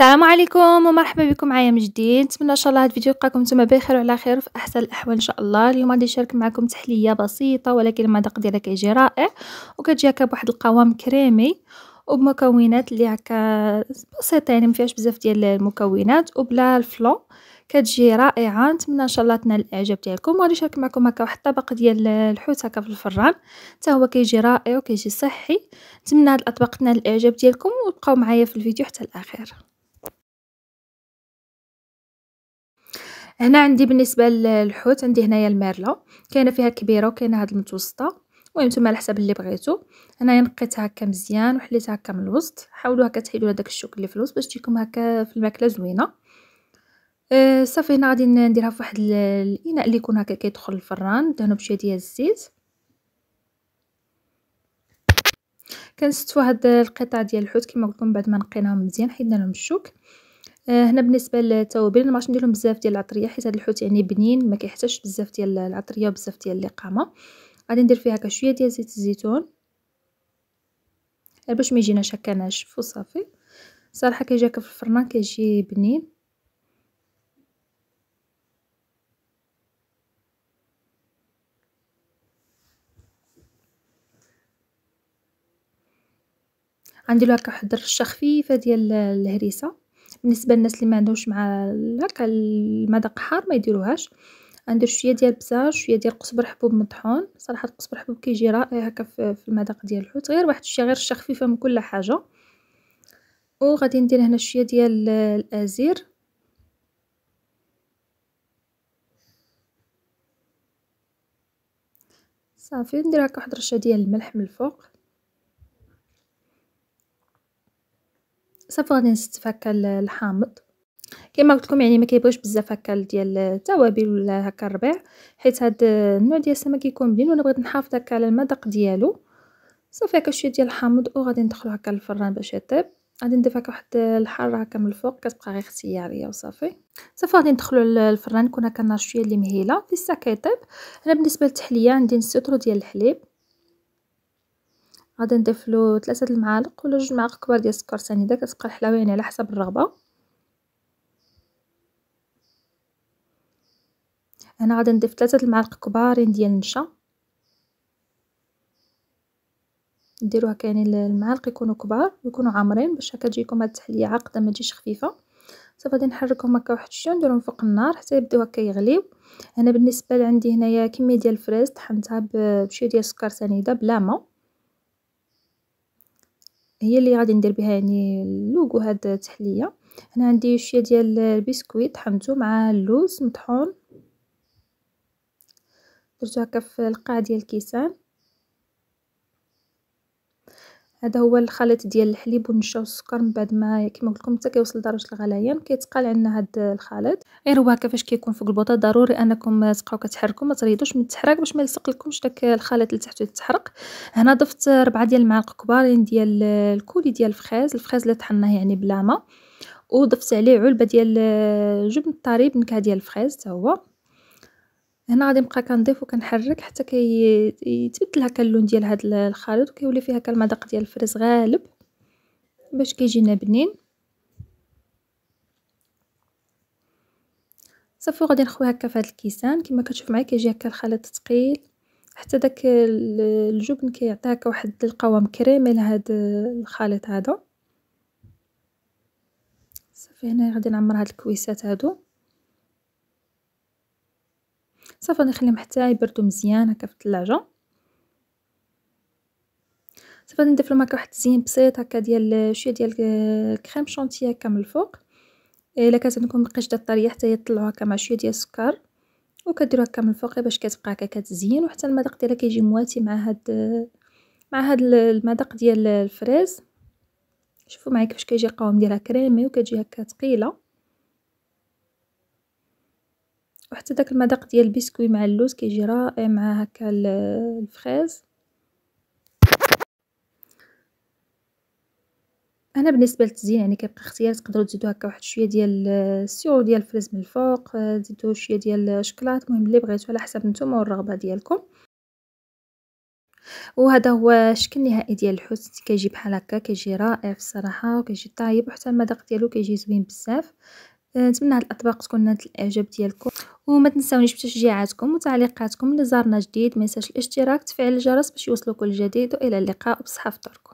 السلام عليكم ومرحبا بكم معايا من جديد نتمنى ان شاء الله هذا الفيديو يلقاكم نتوما بخير وعلى خير وفي احسن الاحوال ان شاء الله اليوم غادي نشارك معكم تحليه بسيطه ولكن المذاق ديالها كيجي رائع وكتجيك بواحد القوام كريمي وبمكونات اللي هكا بسيطه يعني ما فيهاش بزاف ديال المكونات وبلا الفلون كتجي رائعه نتمنى ان شاء الله تنال الاعجاب ديالكم وغادي نشارك معكم هكا واحد الطبق ديال الحوت هكا في الفران حتى هو كيجي رائع وكيجي صحي نتمنى هاد الاطباق تنال الاعجاب ديالكم وبقاو معايا في الفيديو حتى الاخير هنا عندي بالنسبه للحوت عندي هنايا الميرلا كاينه فيها الكبيره وكاينه هاد المتوسطه المهم نتوما على حسب اللي بغيتو هنايا نقيتها هكا مزيان وحليتها هكا من الوسط حاولوا هكا تحيدوا داك الشوك اللي في الوسط باش تجيكم هكا في الماكله زوينه أه، صافي هنا غادي نديرها في واحد الاناء اللي يكون هكا كيدخل الفران دهنوا بشويه ديال الزيت كنستفوا هاد القطع ديال الحوت كما قلت لكم بعد ما نقيناهم مزيان حيدنا لهم الشوك آه، هنا بالنسبه للتوابل انا ما ندير لهم بزاف ديال العطريه حيت هذا الحوت يعني بنين ما كيحتاجش بزاف ديال العطريه وبزاف ديال الاقامه غادي ندير فيها هكا شويه ديال زيت الزيتون باش ما يجيناش هكا ناشف وصافي صراحه كيجي هكا في الفرن كيجي بنين غنديرو هكا واحد الرشه خفيفه ديال الهريسه بالنسبه للناس اللي ما عندهمش مع هكا المذاق حار ما يديروهاش ندير شويه ديال بزار شويه ديال قزبر حبوب مطحون صراحه القزبر حبوب كيجي رائع هكا في المذاق ديال الحوت غير واحد الشيء غير شخفيفه خفيفه من كل حاجه وغادي ندير هنا شويه ديال الازير صافي ندير هكا واحد الرشه ديال الملح من الفوق صافي غادي نستف هكا الحامض كما قلت لكم يعني ما كيبغيش بزاف هكا ديال التوابل ولا هكا الربيع حيت هاد النوع ديال السمك كيكون بنين وانا بغيت نحافظ هكا على المذاق ديالو صافي هكا شويه ديال الحامض وغادي ندخلو هكا للفران باش يطيب غادي ندير هكا واحد الحاره هكا من الفوق كتبقى غير اختياريه وصافي صافي غادي ندخلو للفران يكون هكا النار شويه اللي مهيله في كيطيب انا بالنسبه للتحليه عندي نسيترو ديال الحليب غادي نضيفلو ثلاثة د المعالق ولا جوج معالق كبار ديال السكر سنيده كتبقى الحلاوه يعني على حسب الرغبه هنا غادي نضيف ثلاثة د المعالق كبارين ديال النشا ديروا هكا يعني المعالق يكونوا كبار ويكونوا عامرين باش هكا تجيكم هاد التحليه عاقده ما تجيش خفيفه صافي غادي نحركهم هكا واحد الشويه نديرهم فوق النار حتى يبداو هكا يغليو انا بالنسبه لعندي هنايا كميه ديال الفريز طحنتها بشويه ديال السكر سنيده بلا ما هي اللي غادي ندير بها يعني اللوغو هاد التحليه هنا عندي شويه ديال البسكويت طحنته مع اللوز مطحون درتو هكا في القاع ديال الكيسان هذا هو الخليط ديال الحليب والنشا والسكر من بعد ما كما قلت لكم حتى كيوصل لدرجه الغليان كيتقال عندنا هذا الخليط غير هو كيفاش كيكون فوق البوطه ضروري انكم تبقاو كتحركوا ما تريدوش من التحراك باش ما يلصق لكمش داك الخليط اللي تحتو يتحرق هنا ضفت ربعة ديال المعالق كبارين ديال الكولي ديال الفخاز الفخاز اللي طحناه يعني بلا ما وضفت عليه علبه ديال جبن الطريب نكهه ديال الفخاز حتى هو هنا غادي نبقى كنضيف وكنحرك حتى كيتبدل هكا اللون ديال هاد الخليط وكيولي فيه هكا المذاق ديال الفريز غالب باش كيجينا بنين صافي غادي نخوي هكا في هاد الكيسان كما كتشوف معايا كيجي هكا الخليط ثقيل حتى داك الجبن كيعطي هكا واحد القوام كريمي لهاد الخليط هذا صافي هنا غادي نعمر هاد الكويسات هادو صافي غادي نخليهم حتى يبردوا مزيان هكا في الثلاجه صافي غادي ندير في الماكله واحد التزيين بسيط هكا ديال شويه ديال كريم شونتي هكا من الفوق إيه، الا كانت عندكم القشده الطريه حتى يطلعوا هكا مع شويه ديال السكر وكديروا هكا من الفوق باش كتبقى هكا كتزين وحتى المذاق ديالها كيجي مواتي مع هاد مع هاد المذاق ديال الفريز شوفوا معايا كيفاش كيجي قوام ديالها كريمي وكتجي هكا ثقيله وحتى داك المذاق ديال البسكوي مع اللوز كيجي رائع مع هكا الفريز انا بالنسبه للتزيين يعني كيبقى اختيار تقدروا تزيدوا هكا واحد شويه ديال السيرو ديال الفريز من الفوق تزيدوا آه، شويه ديال الشكلاط المهم اللي بغيتو على حسب نتوما والرغبه ديالكم وهذا هو الشكل النهائي ديال الحوت كيجي بحال هكا كيجي رائع في الصراحه وكيجي طايب وحتى المذاق ديالو كيجي زوين بزاف آه، نتمنى هاد الاطباق تكون نالت الاعجاب ديالكم وما تنساونيش بتشجيعاتكم وتعليقاتكم لزارنا جديد ما الاشتراك تفعيل الجرس باش كل جديد والى اللقاء بصحه فطوركم